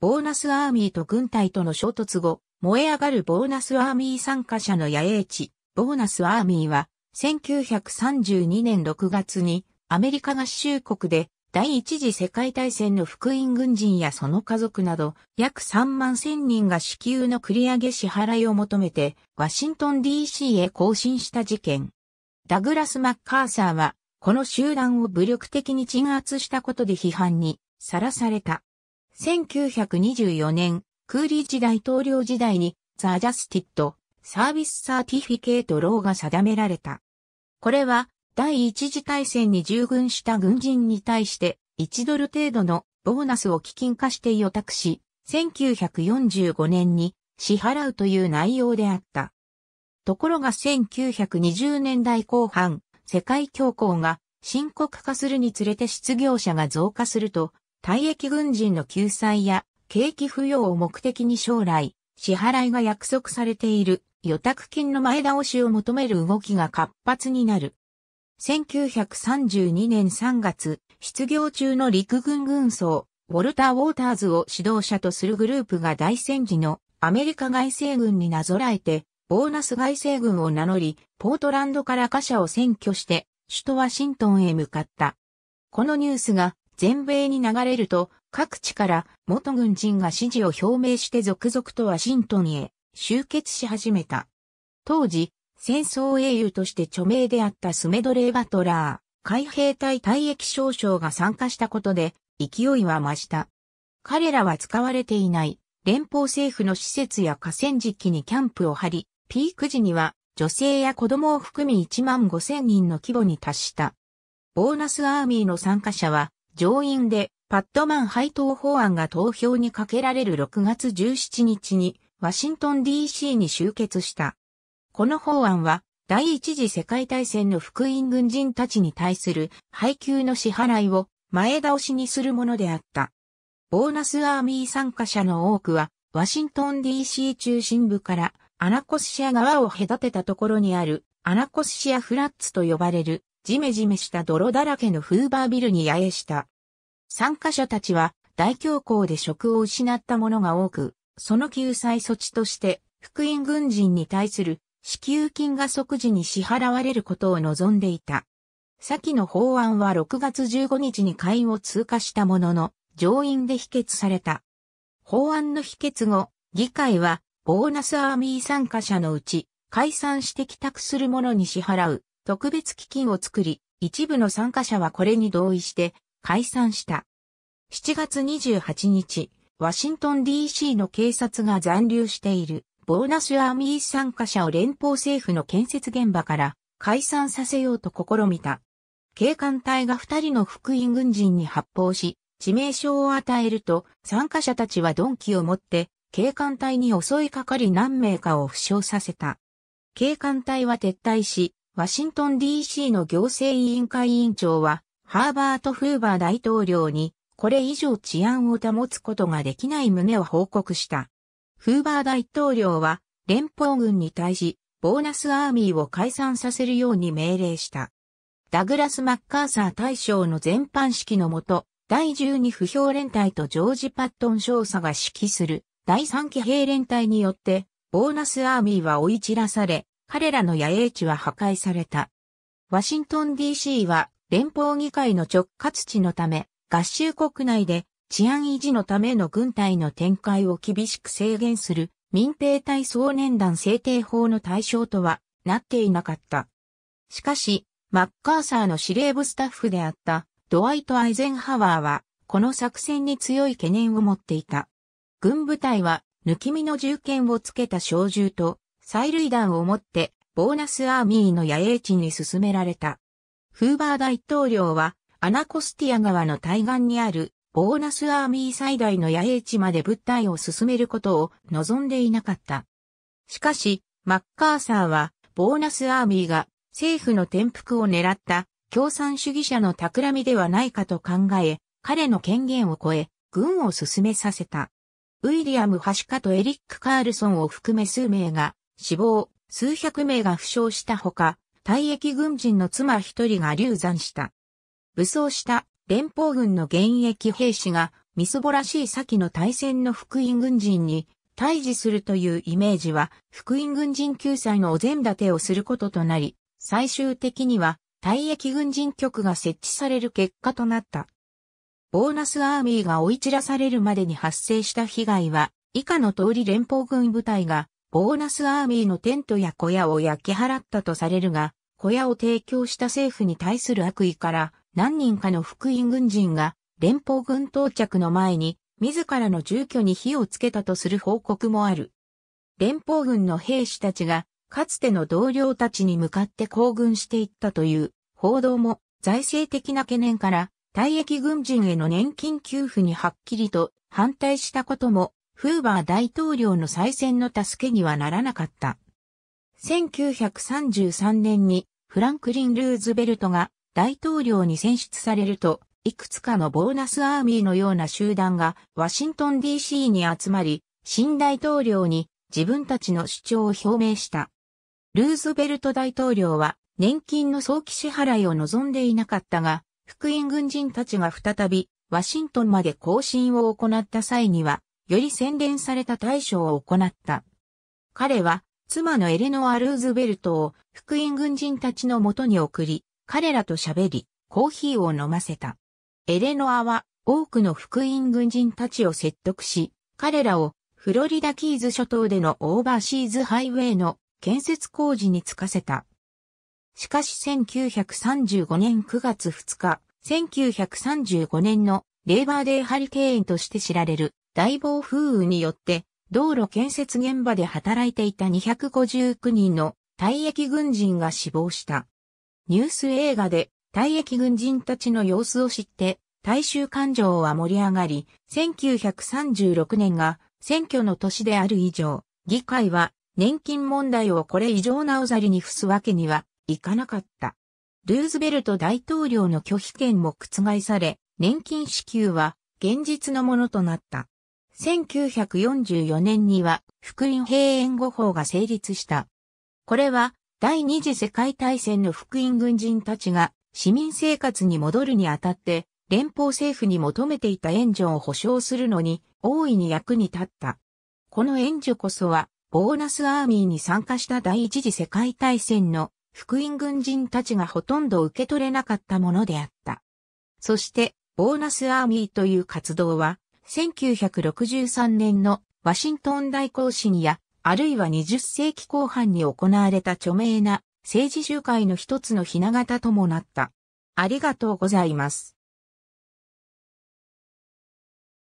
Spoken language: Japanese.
ボーナスアーミーと軍隊との衝突後、燃え上がるボーナスアーミー参加者の野営地、ボーナスアーミーは、1932年6月にアメリカ合衆国で第一次世界大戦の福音軍人やその家族など約3万1000人が支給の繰り上げ支払いを求めてワシントン DC へ行進した事件。ダグラス・マッカーサーはこの集団を武力的に鎮圧したことで批判にさらされた。1924年、クーリッジ大統領時代に、ザ・ジャスティット、サービスサーティフィケート・ローが定められた。これは、第一次大戦に従軍した軍人に対して、1ドル程度のボーナスを基金化して予託し、1945年に支払うという内容であった。ところが1920年代後半、世界恐慌が深刻化するにつれて失業者が増加すると、退役軍人の救済や景気扶養を目的に将来、支払いが約束されている予託金の前倒しを求める動きが活発になる。1932年3月、失業中の陸軍軍曹、ウォルター・ウォーターズを指導者とするグループが大戦時のアメリカ外政軍になぞらえて、ボーナス外政軍を名乗り、ポートランドから貨車を占拠して、首都ワシントンへ向かった。このニュースが全米に流れると、各地から元軍人が支持を表明して続々とワシントンへ集結し始めた。当時、戦争英雄として著名であったスメドレー・バトラー、海兵隊退役少将が参加したことで、勢いは増した。彼らは使われていない連邦政府の施設や河川敷にキャンプを張り、ピーク時には女性や子供を含み1万5千人の規模に達した。ボーナスアーミーの参加者は上院でパットマン配当法案が投票にかけられる6月17日にワシントン DC に集結した。この法案は第一次世界大戦の福音軍人たちに対する配給の支払いを前倒しにするものであった。ボーナスアーミー参加者の多くはワシントン DC 中心部からアナコスシア側を隔てたところにあるアナコスシアフラッツと呼ばれるジメジメした泥だらけのフーバービルに野営した。参加者たちは大恐慌で職を失った者が多く、その救済措置として福音軍人に対する支給金が即時に支払われることを望んでいた。先の法案は6月15日に会を通過したものの、上院で否決された。法案の否決後、議会は、ボーナスアーミー参加者のうち、解散して帰宅する者に支払う、特別基金を作り、一部の参加者はこれに同意して解散した。7月28日、ワシントン DC の警察が残留しているボーナスアーミー参加者を連邦政府の建設現場から解散させようと試みた。警官隊が二人の福音軍人に発砲し、致命傷を与えると、参加者たちは鈍器を持って、警官隊に襲いかかり何名かを負傷させた。警官隊は撤退し、ワシントン DC の行政委員会委員長は、ハーバート・フーバー大統領に、これ以上治安を保つことができない旨を報告した。フーバー大統領は、連邦軍に対し、ボーナスアーミーを解散させるように命令した。ダグラス・マッカーサー大将の全般式のもと、第12不評連隊とジョージ・パットン少佐が指揮する第3期兵連隊によって、ボーナスアーミーは追い散らされ、彼らの野営地は破壊された。ワシントン DC は連邦議会の直轄地のため、合衆国内で治安維持のための軍隊の展開を厳しく制限する民兵隊総年団制定法の対象とはなっていなかった。しかし、マッカーサーの司令部スタッフであったドワイト・アイゼンハワーは、この作戦に強い懸念を持っていた。軍部隊は、抜き身の銃剣をつけた小銃と、催涙弾を持ってボーナスアーミーの野営地に進められた。フーバー大統領はアナコスティア川の対岸にあるボーナスアーミー最大の野営地まで物体を進めることを望んでいなかった。しかし、マッカーサーはボーナスアーミーが政府の転覆を狙った共産主義者の企みではないかと考え、彼の権限を超え、軍を進めさせた。ウィリアム・ハシカとエリック・カールソンを含め数名が死亡、数百名が負傷したほか、退役軍人の妻一人が流産した。武装した連邦軍の現役兵士が、みすぼらしい先の大戦の福音軍人に対峙するというイメージは、福音軍人救済のお膳立てをすることとなり、最終的には、退役軍人局が設置される結果となった。ボーナスアーミーが追い散らされるまでに発生した被害は、以下の通り連邦軍部隊がボーナスアーミーのテントや小屋を焼き払ったとされるが、小屋を提供した政府に対する悪意から何人かの福音軍人が連邦軍到着の前に自らの住居に火をつけたとする報告もある。連邦軍の兵士たちがかつての同僚たちに向かって行軍していったという報道も財政的な懸念から退役軍人への年金給付にはっきりと反対したこともフーバー大統領の再選の助けにはならなかった。1933年にフランクリン・ルーズベルトが大統領に選出されると、いくつかのボーナスアーミーのような集団がワシントン DC に集まり、新大統領に自分たちの主張を表明した。ルーズベルト大統領は年金の早期支払いを望んでいなかったが、福音軍人たちが再びワシントンまで行進を行った際には、より洗練された対処を行った。彼は、妻のエレノア・ルーズベルトを福音軍人たちのもとに送り、彼らと喋り、コーヒーを飲ませた。エレノアは多くの福音軍人たちを説得し、彼らをフロリダキーズ諸島でのオーバーシーズハイウェイの建設工事に就かせた。しかし1935年9月2日、1935年のレーバーデーハリケーンとして知られる大暴風雨によって道路建設現場で働いていた259人の退役軍人が死亡した。ニュース映画で退役軍人たちの様子を知って大衆感情は盛り上がり、1936年が選挙の年である以上、議会は年金問題をこれ以上なおざりに付すわけにはいかなかった。ルーズベルト大統領の拒否権も覆され、年金支給は現実のものとなった。1944年には福音閉園護法が成立した。これは第二次世界大戦の福音軍人たちが市民生活に戻るにあたって連邦政府に求めていた援助を保障するのに大いに役に立った。この援助こそはボーナスアーミーに参加した第一次世界大戦の福音軍人たちがほとんど受け取れなかったものであった。そして、ボーナスアーミーという活動は、1963年のワシントン大行進や、あるいは20世紀後半に行われた著名な政治集会の一つのひな形ともなった。ありがとうございます。